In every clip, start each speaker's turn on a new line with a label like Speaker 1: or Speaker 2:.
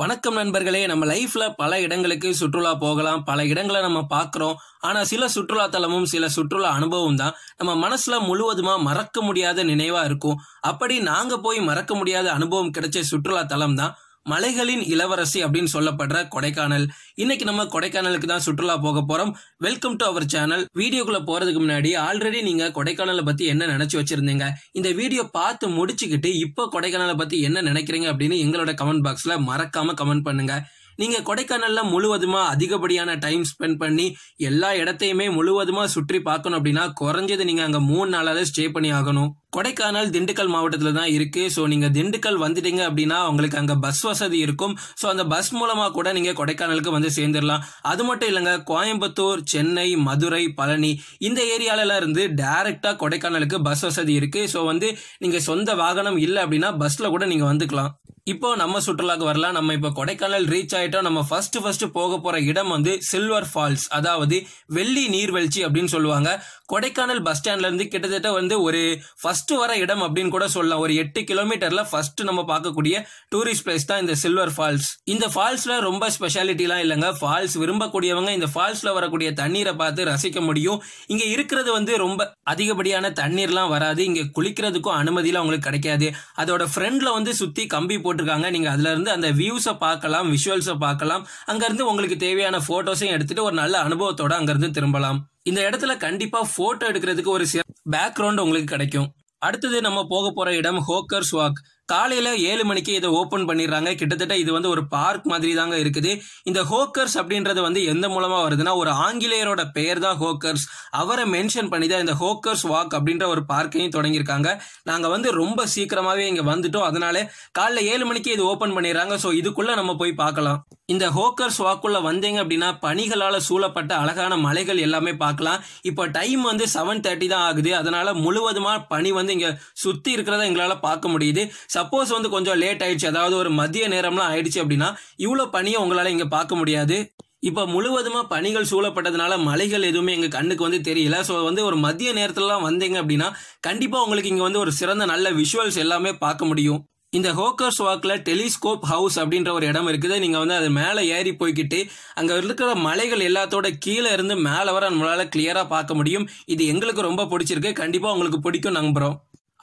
Speaker 1: வணக்கம் நண்பர்களே நம்ம லைஃப்ல பல இடங்களுக்கு சுற்றுலா போகலாம் பல இடங்களை நம்ம பார்க்குறோம் ஆனா சில சுற்றுலா தலமும் சில சுற்றுலா அனுபவம் தான் நம்ம மனசுல முழுவதுமா மறக்க முடியாத நினைவா இருக்கும் அப்படி நாங்க போய் மறக்க முடியாத அனுபவம் கிடைச்ச சுற்றுலா தலம் தான் மலைகளின் இளவரசி அப்படின்னு சொல்லப்படுற கொடைக்கானல் இன்னைக்கு நம்ம கொடைக்கானலுக்கு தான் சுற்றுலா போக போறோம் வெல்கம் டு அவர் சேனல் வீடியோக்குள்ள போறதுக்கு முன்னாடி ஆல்ரெடி நீங்க கொடைக்கானலை பத்தி என்ன நினைச்சு வச்சிருந்தீங்க இந்த வீடியோ பார்த்து முடிச்சுக்கிட்டு இப்போ கொடைக்கானலை பத்தி என்ன நினைக்கிறீங்க அப்படின்னு எங்களோட கமெண்ட் பாக்ஸ்ல மறக்காம கமெண்ட் பண்ணுங்க நீங்கள் கொடைக்கானலில் முழுவதுமாக அதிகப்படியான டைம் ஸ்பெண்ட் பண்ணி எல்லா இடத்தையுமே முழுவதுமாக சுற்றி பார்க்கணும் அப்படின்னா குறைஞ்சது நீங்கள் அங்கே மூணு நாளாவது ஸ்டே பண்ணி ஆகணும் கொடைக்கானல் திண்டுக்கல் மாவட்டத்தில் தான் இருக்குது ஸோ நீங்கள் திண்டுக்கல் வந்துட்டீங்க அப்படின்னா உங்களுக்கு அங்கே பஸ் வசதி இருக்கும் ஸோ அந்த பஸ் மூலமாக கூட நீங்கள் கொடைக்கானலுக்கு வந்து சேர்ந்துடலாம் அது மட்டும் இல்லைங்க கோயம்புத்தூர் சென்னை மதுரை பழனி இந்த ஏரியாலலாம் இருந்து டேரெக்டாக கொடைக்கானலுக்கு பஸ் வசதி இருக்குது ஸோ வந்து நீங்கள் சொந்த வாகனம் இல்லை அப்படின்னா பஸ்ஸில் கூட நீங்கள் வந்துக்கலாம் இப்போ நம்ம சுற்றுலாக்கு வரலாம் நம்ம இப்போ கொடைக்கானல் ரீச் ஆகிட்டோம் நம்ம ஃபர்ஸ்ட் ஃபர்ஸ்ட் போக போகிற இடம் வந்து சில்வர் ஃபால்ஸ் அதாவது வெள்ளி நீர்வீழ்ச்சி அப்படின்னு சொல்லுவாங்க கொடைக்கானல் பஸ் ஸ்டாண்ட்லேருந்து கிட்டத்தட்ட வந்து ஒரு ஃபர்ஸ்ட் வர இடம் அப்படின்னு கூட சொல்லலாம் ஒரு எட்டு கிலோமீட்டரில் ஃபர்ஸ்ட் நம்ம பார்க்கக்கூடிய டூரிஸ்ட் பிளேஸ் தான் இந்த சில்வர் ஃபால்ஸ் இந்த ஃபால்ஸில் ரொம்ப ஸ்பெஷாலிட்டிலாம் இல்லைங்க ஃபால்ஸ் விரும்பக்கூடியவங்க இந்த ஃபால்ஸில் வரக்கூடிய தண்ணீரை பார்த்து ரசிக்க முடியும் இங்கே இருக்கிறது வந்து ரொம்ப அதிகப்படியான தண்ணீர்லாம் வராது இங்கே குளிக்கிறதுக்கும் அனுமதியெலாம் அவங்களுக்கு கிடைக்காது அதோட ஃப்ரெண்டில் வந்து சுற்றி கம்பி போட்டு போட்டிருக்காங்க நீங்கள் அதுலேருந்து அந்த வியூஸை பார்க்கலாம் விஷுவல்ஸை பார்க்கலாம் அங்கேருந்து உங்களுக்கு தேவையான ஃபோட்டோஸையும் எடுத்துகிட்டு ஒரு நல்ல அனுபவத்தோடு அங்கேருந்து திரும்பலாம் இந்த இடத்துல கண்டிப்பாக ஃபோட்டோ எடுக்கிறதுக்கு ஒரு பேக்ரவுண்ட் உங்களுக்கு கிடைக்கும் அடுத்தது நம்ம போக போகிற இடம் ஹோக்கர்ஸ் வாக் காலையில் ஏழு மணிக்கு இதை ஓப்பன் பண்ணிடுறாங்க கிட்டத்தட்ட இது வந்து ஒரு பார்க் மாதிரி தாங்க இருக்குது இந்த ஹோக்கர்ஸ் அப்படின்றது வந்து எந்த மூலமாக வருதுன்னா ஒரு ஆங்கிலேயரோட பெயர் தான் ஹோக்கர்ஸ் அவரை மென்ஷன் பண்ணி தான் இந்த ஹோக்கர்ஸ் வாக் அப்படின்ற ஒரு பார்க்கையும் தொடங்கியிருக்காங்க நாங்கள் வந்து ரொம்ப சீக்கிரமாகவே இங்கே வந்துட்டோம் அதனால காலைல ஏழு மணிக்கு இது ஓப்பன் பண்ணிடுறாங்க ஸோ இதுக்குள்ளே நம்ம போய் பார்க்கலாம் இந்த ஹோக்கர்ஸ் வாக்குள்ள வந்தீங்க அப்படின்னா பனிகளால் சூழப்பட்ட அழகான மலைகள் எல்லாமே பார்க்கலாம் இப்போ டைம் வந்து செவன் தேர்ட்டி தான் ஆகுது அதனால முழுவதுமாக பனி வந்து இங்கே சுற்றி இருக்கிறத எங்களால் பார்க்க முடியுது சப்போஸ் வந்து கொஞ்சம் லேட் ஆயிடுச்சு அதாவது ஒரு மதிய நேரம்லாம் ஆயிடுச்சு அப்படின்னா இவ்வளோ பணியை உங்களால் இங்கே பார்க்க முடியாது இப்போ முழுவதுமாக பனிகள் சூழப்பட்டதுனால மலைகள் எதுவுமே எங்கள் கண்ணுக்கு வந்து தெரியல ஸோ வந்து ஒரு மதிய நேரத்துலலாம் வந்தீங்க அப்படின்னா கண்டிப்பாக உங்களுக்கு இங்கே வந்து ஒரு சிறந்த நல்ல விஷுவல்ஸ் எல்லாமே பார்க்க முடியும் இந்த ஹோக்கர்ஸ் வாக்கில் டெலிஸ்கோப் ஹவுஸ் அப்படின்ற ஒரு இடம் இருக்குது நீங்கள் வந்து அது மேலே ஏறி போய்கிட்டு அங்கே இருக்கிற மலைகள் எல்லாத்தோட கீழே இருந்து மேலே வர நம்மளால் கிளியராக பார்க்க முடியும் இது எங்களுக்கு ரொம்ப பிடிச்சிருக்கு கண்டிப்பாக உங்களுக்கு பிடிக்கும் நம்புகிறோம்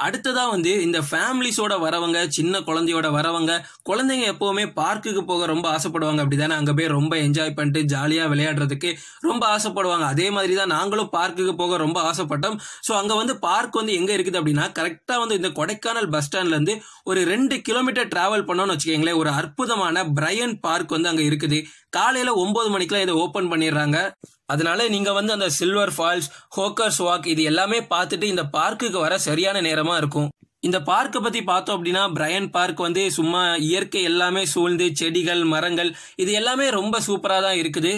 Speaker 1: அடுத்ததா வந்து இந்த ஃபேமிலிஸோட வரவங்க சின்ன குழந்தையோட வரவங்க குழந்தைங்க எப்பவுமே பார்க்குக்கு போக ரொம்ப ஆசைப்படுவாங்க அப்படிதானே அங்கே போய் ரொம்ப என்ஜாய் பண்ணிட்டு ஜாலியாக விளையாடுறதுக்கு ரொம்ப ஆசைப்படுவாங்க அதே மாதிரி தான் நாங்களும் பார்க்குக்கு போக ரொம்ப ஆசைப்பட்டோம் ஸோ அங்கே வந்து பார்க் வந்து எங்கே இருக்குது அப்படின்னா கரெக்டாக வந்து இந்த கொடைக்கானல் பஸ் ஸ்டாண்ட்லேருந்து ஒரு ரெண்டு கிலோமீட்டர் டிராவல் பண்ணோம்னு வச்சுக்கோங்களேன் ஒரு அற்புதமான பிரையன் பார்க் வந்து அங்கே இருக்குது காலையில் ஒன்பது மணிக்கெல்லாம் இதை ஓப்பன் பண்ணிடுறாங்க அதனால நீங்கள் வந்து அந்த சில்வர் ஃபால்ஸ் ஹோக்கர்ஸ் வாக் இது எல்லாமே பார்த்துட்டு இந்த பார்க்குக்கு வர சரியான நேரமாக இருக்கும் இந்த பார்க்கை பற்றி பார்த்தோம் அப்படின்னா பிரையன் பார்க் வந்து சும்மா இயற்கை எல்லாமே சூழ்ந்து செடிகள் மரங்கள் இது எல்லாமே ரொம்ப சூப்பராக தான் இருக்குது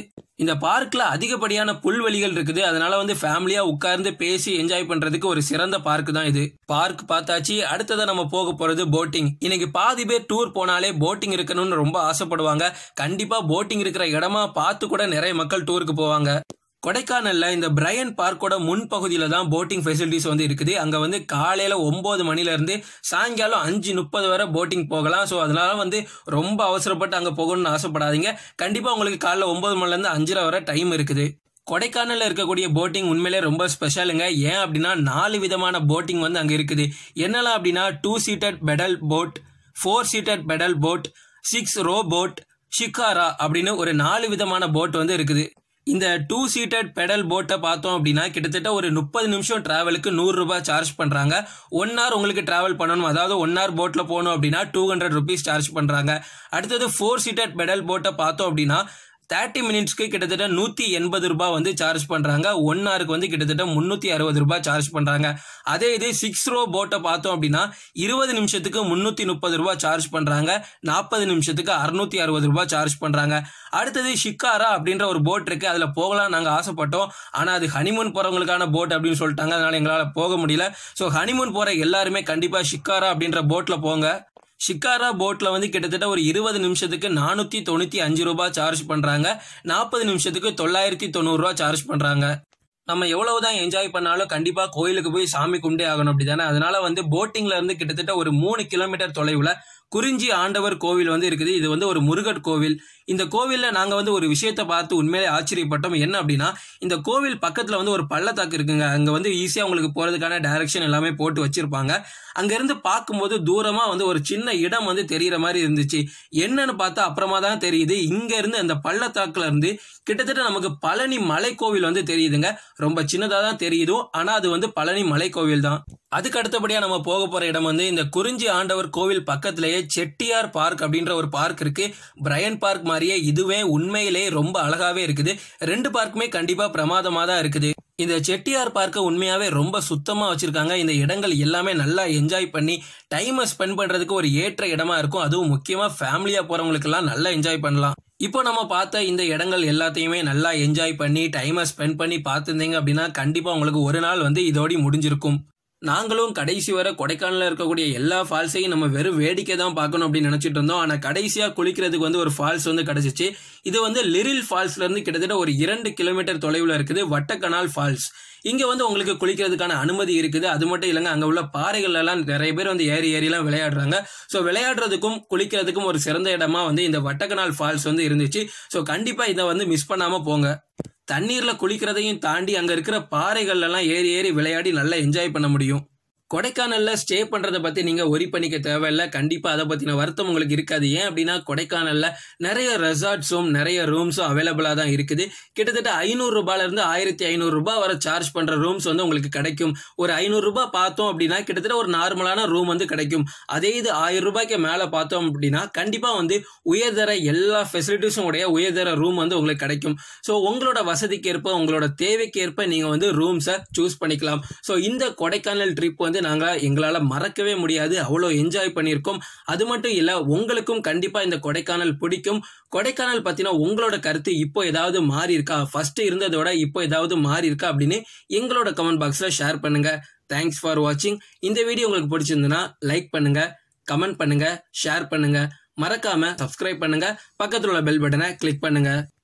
Speaker 1: இந்த பார்க்கில் அதிகப்படியான புல்வெளிகள் இருக்குது அதனால வந்து ஃபேமிலியாக உட்கார்ந்து பேசி என்ஜாய் பண்ணுறதுக்கு ஒரு சிறந்த பார்க் தான் இது பார்க் பார்த்தாச்சு அடுத்ததான் நம்ம போக போகிறது போட்டிங் இன்னைக்கு பாதி பேர் டூர் போனாலே போட்டிங் இருக்கணும்னு ரொம்ப ஆசைப்படுவாங்க கண்டிப்பாக போட்டிங் இருக்கிற இடமா பார்த்து கூட நிறைய மக்கள் டூருக்கு போவாங்க கொடைக்கானலில் இந்த பிரையன் பார்க்கோட முன்பகுதியில் தான் போட்டிங் ஃபெசிலிட்டிஸ் வந்து இருக்குது அங்கே வந்து காலையில் ஒம்பது மணிலேருந்து சாயங்காலம் அஞ்சு முப்பது வரை போட்டிங் போகலாம் ஸோ அதனால வந்து ரொம்ப அவசரப்பட்டு அங்கே போகணும்னு ஆசைப்படாதீங்க கண்டிப்பாக உங்களுக்கு காலைல ஒம்பது மணிலேருந்து அஞ்சரை வரை டைம் இருக்குது கொடைக்கானலில் இருக்கக்கூடிய போட்டிங் உண்மையிலே ரொம்ப ஸ்பெஷலுங்க ஏன் அப்படின்னா நாலு விதமான போட்டிங் வந்து அங்கே இருக்குது என்னெல்லாம் அப்படின்னா two seated pedal boat four seated pedal boat six row boat shikara அப்படின்னு ஒரு நாலு விதமான போட் வந்து இருக்குது இந்த டூ சீட்டட் பெடல் போட்டை பார்த்தோம் அப்படின்னா கிட்டத்தட்ட ஒரு முப்பது நிமிஷம் ட்ராவலுக்கு நூறுரூபா சார்ஜ் பண்ணுறாங்க ஒன் ஹவர் உங்களுக்கு ட்ராவல் பண்ணணும் அதாவது ஒன் ஹவர் போட்டில் போகணும் அப்படின்னா டூ ஹண்ட்ரட் ருபீஸ் சார்ஜ் பண்ணுறாங்க அடுத்தது ஃபோர் சீட்டட் பெடல் போட்டை பார்த்தோம் அப்படின்னா தேர்ட்டி மினிட்ஸ்க்கு கிட்டத்தட்ட நூற்றி எண்பது ரூபாய் வந்து சார்ஜ் பண்ணுறாங்க ஒன் ஹவருக்கு வந்து கிட்டத்தட்ட முந்நூற்றி அறுபது ரூபாய் சார்ஜ் பண்ணுறாங்க அதே இது சிக்ஸ் ரோ போட்டை பார்த்தோம் அப்படின்னா இருபது நிமிஷத்துக்கு முந்நூற்றி முப்பது ரூபாய் சார்ஜ் பண்ணுறாங்க நாற்பது நிமிஷத்துக்கு அறுநூத்தி அறுபது ரூபாய் சார்ஜ் பண்ணுறாங்க அடுத்தது ஷிக்காரா அப்படின்ற ஒரு போட் இருக்குது அதில் போகலாம் நாங்கள் ஆசைப்பட்டோம் ஆனால் அது ஹனிமூன் போகிறவங்களுக்கான போட் அப்படின்னு சொல்லிட்டாங்க அதனால் எங்களால் போக முடியல ஸோ ஹனிமூன் போகிற எல்லாருமே கண்டிப்பாக ஷிக்காரா அப்படின்ற போட்டில் போங்க ஷிக்காரா போட்டில் வந்து கிட்டத்தட்ட ஒரு இருபது நிமிஷத்துக்கு நானூற்றி தொண்ணூற்றி அஞ்சு ரூபா சார்ஜ் பண்ணுறாங்க நாற்பது நிமிஷத்துக்கு தொள்ளாயிரத்தி தொண்ணூறுரூவா சார்ஜ் பண்ணுறாங்க நம்ம எவ்வளவுதான் என்ஜாய் பண்ணாலும் கண்டிப்பாக கோயிலுக்கு போய் சாமி கும்பிட்டே ஆகணும் அப்படி தானே அதனால வந்து போட்டிங்ல இருந்து கிட்டத்தட்ட ஒரு மூணு கிலோமீட்டர் தொலைவில் குறிஞ்சி ஆண்டவர் கோவில் வந்து இருக்குது இது வந்து ஒரு முருகட் கோவில் இந்த கோவிலில் நாங்கள் வந்து ஒரு விஷயத்தை பார்த்து உண்மையிலே ஆச்சரியப்பட்டோம் என்ன அப்படின்னா இந்த கோவில் பக்கத்தில் வந்து ஒரு பள்ளத்தாக்கு இருக்குங்க அங்கே வந்து ஈஸியாக உங்களுக்கு போகிறதுக்கான டைரக்ஷன் எல்லாமே போட்டு வச்சுருப்பாங்க அங்கேருந்து பார்க்கும்போது தூரமாக வந்து ஒரு சின்ன இடம் வந்து தெரிகிற மாதிரி இருந்துச்சு என்னன்னு பார்த்தா அப்புறமா தான் தெரியுது இங்கேருந்து அந்த பள்ளத்தாக்குல இருந்து கிட்டத்தட்ட நமக்கு பழனி மலை கோவில் வந்து தெரியுதுங்க ரொம்ப சின்னதாக தான் தெரியுதும் ஆனால் அது வந்து பழனி மலை கோவில் தான் அதுக்கு அடுத்தபடியா நம்ம போக போற இடம் வந்து இந்த குறிஞ்சி ஆண்டவர் கோவில் பக்கத்திலேயே செட்டியார் பார்க் அப்படின்ற ஒரு பார்க் இருக்கு பிரையன் பார்க் மாதிரியே இதுவே உண்மையிலேயே ரொம்ப அழகாவே இருக்குது ரெண்டு பார்க்குமே கண்டிப்பா பிரமாதமா தான் இருக்குது இந்த செட்டியார் பார்க்க உண்மையாகவே ரொம்ப சுத்தமாக வச்சுருக்காங்க இந்த இடங்கள் எல்லாமே நல்லா என்ஜாய் பண்ணி டைமை ஸ்பெண்ட் பண்ணுறதுக்கு ஒரு ஏற்ற இடமா இருக்கும் அதுவும் முக்கியமாக ஃபேமிலியாக எல்லாம் நல்லா என்ஜாய் பண்ணலாம் இப்போ நம்ம பார்த்த இந்த இடங்கள் எல்லாத்தையுமே நல்லா என்ஜாய் பண்ணி டைமை ஸ்பெண்ட் பண்ணி பார்த்துருந்தீங்க அப்படின்னா கண்டிப்பாக உங்களுக்கு ஒரு நாள் வந்து இதோடி முடிஞ்சிருக்கும் நாங்களும் கடைசி வர கொடைக்கானலில் இருக்கக்கூடிய எல்லா ஃபால்ஸையும் நம்ம வெறும் வேடிக்கை தான் பார்க்கணும் அப்படின்னு நினச்சிட்டு இருந்தோம் ஆனால் கடைசியாக குளிக்கிறதுக்கு வந்து ஒரு ஃபால்ஸ் வந்து கிடச்சிச்சு இது வந்து லிரில் ஃபால்ஸ்லேருந்து கிட்டத்தட்ட ஒரு இரண்டு கிலோமீட்டர் தொலைவில் இருக்குது வட்டக்கனால் ஃபால்ஸ் இங்கே வந்து உங்களுக்கு குளிக்கிறதுக்கான அனுமதி இருக்குது அது மட்டும் இல்லைங்க அங்கே உள்ள எல்லாம் நிறைய பேர் வந்து ஏறி ஏறிலாம் விளையாடுறாங்க ஸோ விளையாடுறதுக்கும் குளிக்கிறதுக்கும் ஒரு சிறந்த இடமா வந்து இந்த வட்டக்கனால் ஃபால்ஸ் வந்து இருந்துச்சு ஸோ கண்டிப்பாக இதை வந்து மிஸ் பண்ணாமல் போங்க தண்ணீரில் குளிக்கிறதையும் தாண்டி அங்கே இருக்கிற எல்லாம் ஏறி ஏறி விளையாடி நல்லா என்ஜாய் பண்ண முடியும் கொடைக்கானல்ல ஸ்டே பண்றதை பத்தி நீங்க ஒரி பண்ணிக்க தேவையில்ல கண்டிப்பா அதை பத்தின வருத்தம் உங்களுக்கு இருக்காது ஏன் அப்படின்னா கொடைக்கானல்ல நிறைய ரெசார்ட்ஸும் நிறைய ரூம்ஸும் அவைலபிளா தான் இருக்குது கிட்டத்தட்ட ஐநூறு ரூபாயில இருந்து ஆயிரத்தி ஐநூறு ரூபாய் வர சார்ஜ் பண்ற ரூம்ஸ் வந்து உங்களுக்கு கிடைக்கும் ஒரு ஐநூறு ரூபாய் பார்த்தோம் அப்படின்னா கிட்டத்தட்ட ஒரு நார்மலான ரூம் வந்து கிடைக்கும் அதே இது ஆயிரம் ரூபாய்க்கு மேல பார்த்தோம் அப்படின்னா கண்டிப்பா வந்து உயர்தர எல்லா ஃபெசிலிட்டிஸும் உடைய உயர்தர ரூம் வந்து உங்களுக்கு கிடைக்கும் ஸோ உங்களோட வசதிக்கு ஏற்ப உங்களோட தேவைக்கு ஏற்ப நீங்க வந்து ரூம்ஸை சூஸ் பண்ணிக்கலாம் ஸோ இந்த கொடைக்கானல் ட்ரிப் வந்து வந்து நாங்கள் எங்களால் மறக்கவே முடியாது அவ்வளோ என்ஜாய் பண்ணியிருக்கோம் அது மட்டும் இல்லை உங்களுக்கும் கண்டிப்பாக இந்த கொடைக்கானல் பிடிக்கும் கொடைக்கானல் பார்த்தீங்கன்னா உங்களோட கருத்து இப்போ ஏதாவது மாறி இருக்கா ஃபஸ்ட்டு இருந்ததோட இப்போ ஏதாவது மாறி இருக்கா அப்படின்னு எங்களோட கமெண்ட் பாக்ஸில் ஷேர் பண்ணுங்கள் தேங்க்ஸ் ஃபார் வாட்சிங் இந்த வீடியோ உங்களுக்கு பிடிச்சிருந்ததுன்னா லைக் பண்ணுங்கள் கமெண்ட் பண்ணுங்கள் ஷேர் பண்ணுங்கள் மறக்காமல் சப்ஸ்கிரைப் பண்ணுங்கள் பக்கத்தில் உள்ள பெல் பட்டனை கிளிக் பண்ணுங்கள்